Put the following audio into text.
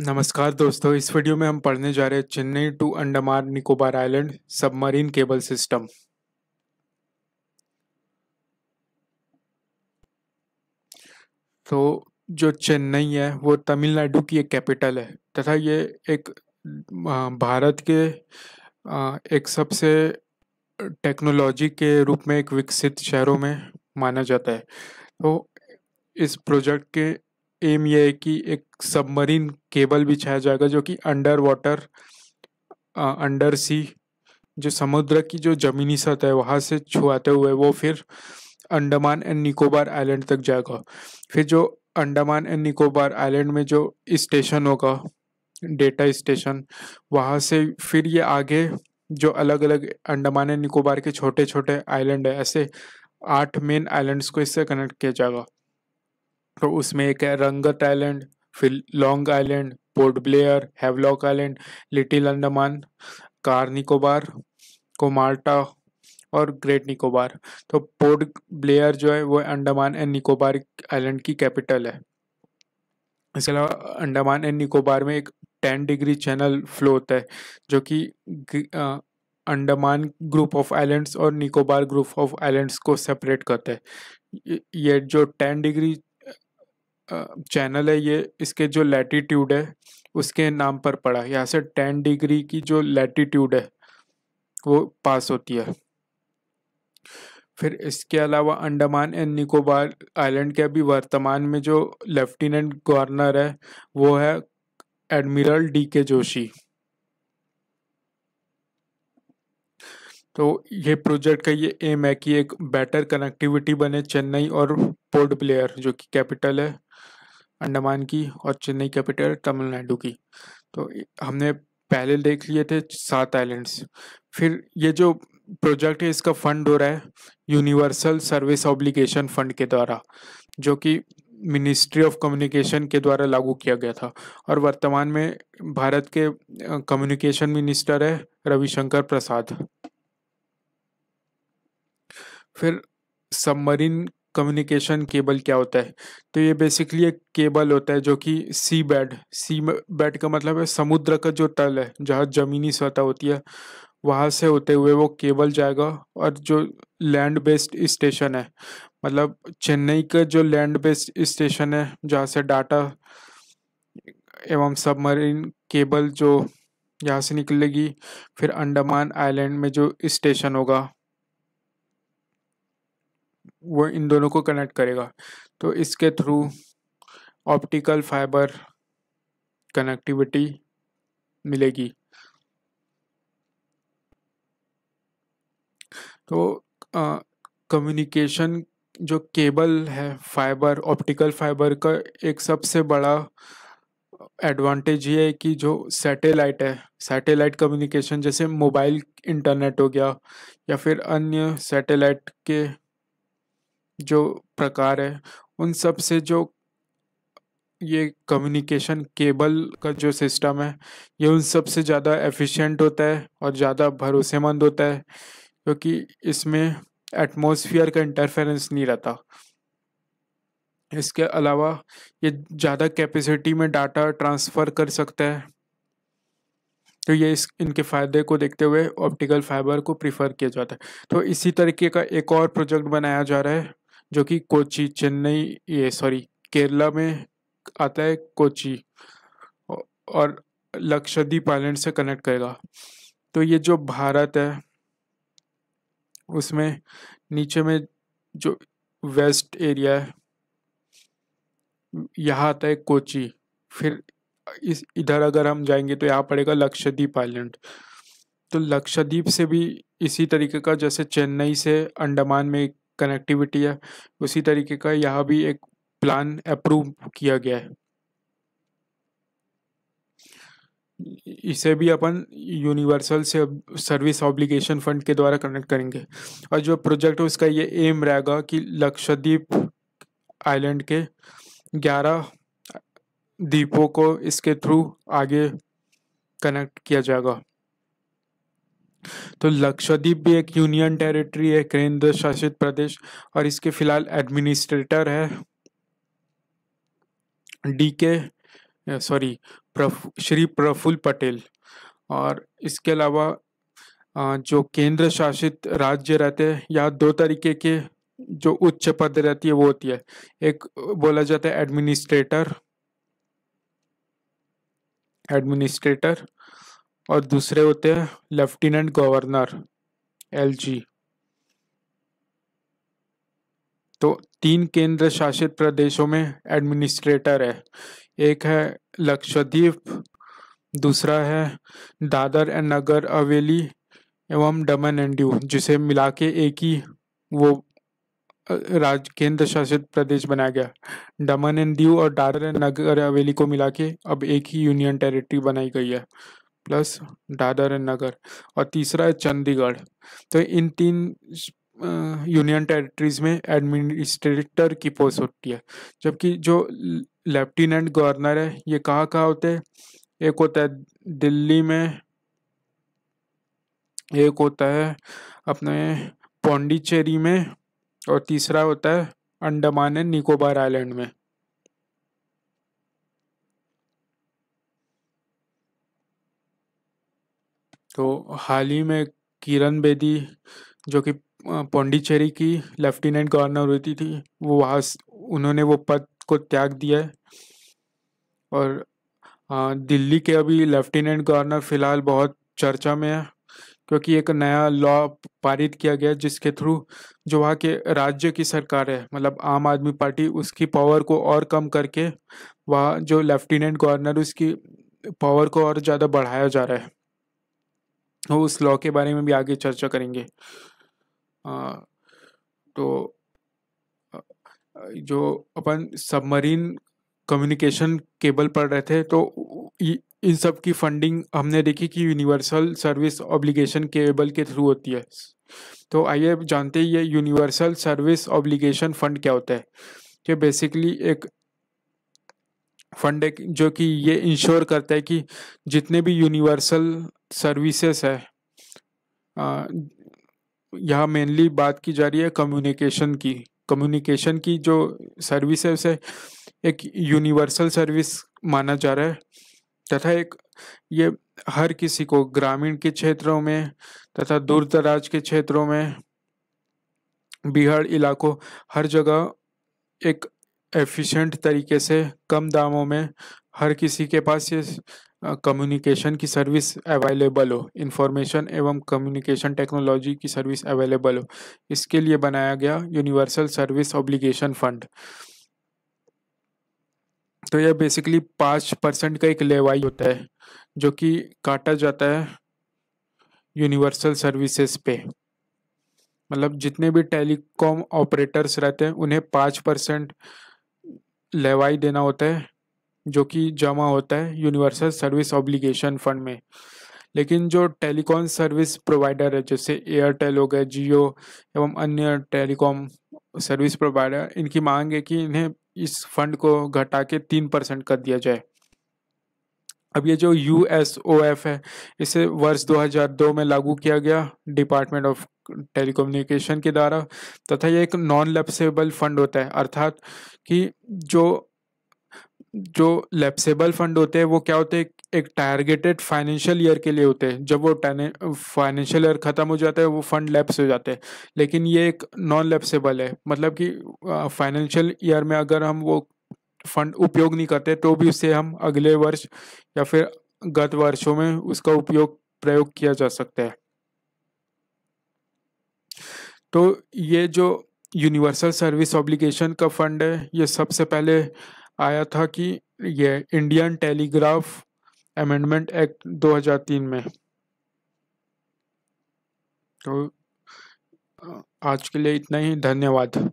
नमस्कार दोस्तों इस वीडियो में हम पढ़ने जा रहे हैं Chennai to Andaman Nicobar island submarine cable system तो जो चेन्नई है वो तमिलनाडु की एक कैपिटल है तथा ये एक भारत के एक सबसे टेक्नोलॉजी के रूप में एक विकसित शहरों में माना जाता है तो इस प्रोजेक्ट के एम ये है कि एक सबमरीन केबल बिछाया जाएगा जो कि अंडर वाटर अंडर सी जो समुद्र की जो ज़मीनी सतह है वहाँ से छुआते हुए वो फिर अंडमान एंड निकोबार आइलैंड तक जाएगा फिर जो अंडमान एंड निकोबार आइलैंड में जो स्टेशन होगा डेटा स्टेशन वहाँ से फिर ये आगे जो अलग अलग अंडमान एंड निकोबार के छोटे छोटे आइलैंड है ऐसे आठ मेन आइलैंड्स को इससे कनेक्ट किया जाएगा तो उसमें एक है रंगत आइलैंड फिर Long Island Port Blair Havelock island Little Andaman Car Nicobar Kamorta और ग्रेट निकोबार तो पोर्ट ब्लेयर जो है वो अंडमान एंड निकोबार आइलैंड की कैपिटल है इसके अलावा अंडमान एंड निकोबार में एक टेन डिग्री चैनल फ्लो होता है जो कि अंडमान ग्रुप ऑफ आइलैंड्स और निकोबार ग्रुप ऑफ आइलैंड्स को सेपरेट करता है ये जो टेन डिग्री चैनल है ये इसके जो लैटीट्यूड है उसके नाम पर पड़ा यहाँ से टेन डिग्री की जो लैटीट्यूड है वो पास होती है फिर इसके अलावा अंडमान एंड निकोबार आइलैंड के अभी वर्तमान में जो लेफ्टिनेंट गवर्नर है वो है एडमिरल डी के जोशी तो ये प्रोजेक्ट का ये एम है कि एक बेटर कनेक्टिविटी बने चेन्नई और पोर्ट ब्लेयर जो कि कैपिटल है अंडमान की और चेन्नई कैपिटल तमिलनाडु की तो हमने पहले देख लिए थे सात आइलैंड्स फिर ये जो प्रोजेक्ट है इसका फंड हो रहा है यूनिवर्सल सर्विस ऑब्लिगेशन फंड के द्वारा जो कि मिनिस्ट्री ऑफ कम्युनिकेशन के द्वारा लागू किया गया था और वर्तमान में भारत के कम्युनिकेशन मिनिस्टर है रविशंकर प्रसाद फिर सबमरीन कम्युनिकेशन केबल क्या होता है तो ये बेसिकली एक केबल होता है जो कि सी बेड सी बेड का मतलब है समुद्र का जो तल है जहाँ जमीनी सतह होती है वहाँ से होते हुए वो केबल जाएगा और जो लैंड बेस्ड स्टेशन है मतलब चेन्नई का जो लैंड बेस्ड स्टेशन है जहाँ से डाटा एवं सबमरीन केबल जो यहाँ से निकलेगी फिर अंडमान आइलैंड में जो स्टेशन होगा वो इन दोनों को कनेक्ट करेगा तो इसके थ्रू ऑप्टिकल फाइबर कनेक्टिविटी मिलेगी तो कम्युनिकेशन जो केबल है फाइबर ऑप्टिकल फाइबर का एक सबसे बड़ा एडवांटेज ये है कि जो सैटेलाइट है सैटेलाइट कम्युनिकेशन जैसे मोबाइल इंटरनेट हो गया या फिर अन्य सैटेलाइट के जो प्रकार है उन सब से जो ये कम्युनिकेशन केबल का जो सिस्टम है ये उन सब से ज़्यादा एफिशिएंट होता है और ज़्यादा भरोसेमंद होता है क्योंकि इसमें एटमॉस्फेयर का इंटरफेरेंस नहीं रहता इसके अलावा ये ज़्यादा कैपेसिटी में डाटा ट्रांसफ़र कर सकता है तो ये इस इनके फ़ायदे को देखते हुए ऑप्टिकल फाइबर को प्रीफर किया जाता है तो इसी तरीके का एक और प्रोजेक्ट बनाया जा रहा है जो कि कोची चेन्नई ये सॉरी केरला में आता है कोची और लक्षद्वीप आइलैंड से कनेक्ट करेगा तो ये जो भारत है उसमें नीचे में जो वेस्ट एरिया है यहाँ आता है कोची फिर इस इधर अगर हम जाएंगे तो यहाँ पड़ेगा लक्षद्वीप आइलैंड तो लक्षद्वीप से भी इसी तरीके का जैसे चेन्नई से अंडमान में कनेक्टिविटी है उसी तरीके का यहाँ भी एक प्लान अप्रूव किया गया है इसे भी अपन यूनिवर्सल से सर्विस ऑब्लिगेशन फंड के द्वारा कनेक्ट करेंगे और जो प्रोजेक्ट है उसका ये एम रहेगा कि लक्षद्वीप आइलैंड के ग्यारह द्वीपों को इसके थ्रू आगे कनेक्ट किया जाएगा तो लक्षद्वीप भी एक यूनियन टेरिटरी है केंद्र शासित प्रदेश और इसके फिलहाल एडमिनिस्ट्रेटर है डी के सॉरी प्रफ, श्री प्रफुल पटेल और इसके अलावा जो केंद्र शासित राज्य रहते हैं या दो तरीके के जो उच्च पद रहती है वो होती है एक बोला जाता है एडमिनिस्ट्रेटर एडमिनिस्ट्रेटर और दूसरे होते हैं लेफ्टिनेंट गवर्नर एलजी तो तीन केंद्र शासित प्रदेशों में एडमिनिस्ट्रेटर है एक है लक्षद्वीप दूसरा है दादर एंड नगर हवेली एवं दमन एंड दीव जिसे मिला के एक ही वो राज्य केंद्र शासित प्रदेश बनाया गया दमन एंड दीव और दादर एंड नगर हवेली को मिला के अब एक ही यूनियन टेरिटरी बनाई गई है प्लस दादर नगर और तीसरा है चंडीगढ़ तो इन तीन यूनियन टेरिटरीज में एडमिनिस्ट्रेटर की पोस्ट होती है जबकि जो लेफ्टिनेंट गवर्नर है ये कहाँ कहाँ होते हैं एक होता है दिल्ली में एक होता है अपने पौंडीचेरी में और तीसरा होता है अंडमान एंड निकोबार आइलैंड में तो हाल ही में किरण बेदी जो कि पौंडीचेरी की लेफ्टिनेंट गवर्नर होती थी वो वहाँ उन्होंने वो पद को त्याग दिया है और दिल्ली के अभी लेफ्टिनेंट गवर्नर फिलहाल बहुत चर्चा में है क्योंकि एक नया लॉ पारित किया गया जिसके थ्रू जो वहाँ के राज्य की सरकार है मतलब आम आदमी पार्टी उसकी पावर को और कम करके वहाँ जो लेफ्टिनेंट गवर्नर उसकी पावर को और ज़्यादा बढ़ाया जा रहा है वो उस लॉ के बारे में भी आगे चर्चा करेंगे तो जो अपन सबमरीन कम्युनिकेशन केबल पढ़ रहे थे तो इन सब की फंडिंग हमने देखी कि यूनिवर्सल सर्विस ऑब्लिगेशन केबल के थ्रू होती है तो आइए जानते ही ये यूनिवर्सल सर्विस ऑब्लिगेशन फंड क्या होता है ये बेसिकली एक फंड है जो कि ये इंश्योर करता है कि जितने भी यूनिवर्सल सर्विसेज है यहाँ मेनली बात की जा रही है कम्युनिकेशन की कम्युनिकेशन की जो सर्विस है उसे एक यूनिवर्सल सर्विस माना जा रहा है तथा एक ये हर किसी को ग्रामीण के क्षेत्रों में तथा दूर दराज के क्षेत्रों में बिहार इलाकों हर जगह एक एफिशिएंट तरीके से कम दामों में हर किसी के पास ये कम्युनिकेशन की सर्विस अवेलेबल हो इंफॉर्मेशन एवं कम्युनिकेशन टेक्नोलॉजी की सर्विस अवेलेबल हो इसके लिए बनाया गया यूनिवर्सल सर्विस ऑब्लिगेशन फंड तो यह बेसिकली पाँच परसेंट का एक लेवाई होता है जो कि काटा जाता है यूनिवर्सल सर्विसेज पे मतलब जितने भी टेलीकॉम ऑपरेटर्स रहते हैं उन्हें पाँच परसेंट लेवाई देना होता है जो कि जमा होता है यूनिवर्सल सर्विस ऑब्लिगेशन फंड में लेकिन जो टेलीकॉम सर्विस प्रोवाइडर है जैसे एयरटेल हो गए जियो एवं अन्य टेलीकॉम सर्विस प्रोवाइडर इनकी मांग है कि इन्हें इस फंड को घटा के तीन परसेंट कर दिया जाए अब ये जो यू एस ओ एफ है इसे वर्ष 2002 में लागू किया गया डिपार्टमेंट ऑफ टेलीकम्युनिकेशन के द्वारा तथा ये एक नॉन लेप्सेबल फंड होता है अर्थात कि जो जो लेप्सेबल फंड होते हैं वो क्या होते हैं एक टारगेटेड फाइनेंशियल ईयर के लिए होते हैं जब वो फाइनेंशियल ईयर ख़त्म हो जाता है वो फंड लैप्स हो जाते हैं लेकिन ये एक नॉन लैप्सेबल है मतलब कि फाइनेंशियल ईयर में अगर हम वो फंड उपयोग नहीं करते तो भी उसे हम अगले वर्ष या फिर गत वर्षों में उसका उपयोग प्रयोग किया जा सकता है तो ये जो यूनिवर्सल सर्विस ऑब्लिगेशन का फंड है ये सबसे पहले आया था कि यह इंडियन टेलीग्राफ अमेंडमेंट एक्ट 2003 में तो आज के लिए इतना ही धन्यवाद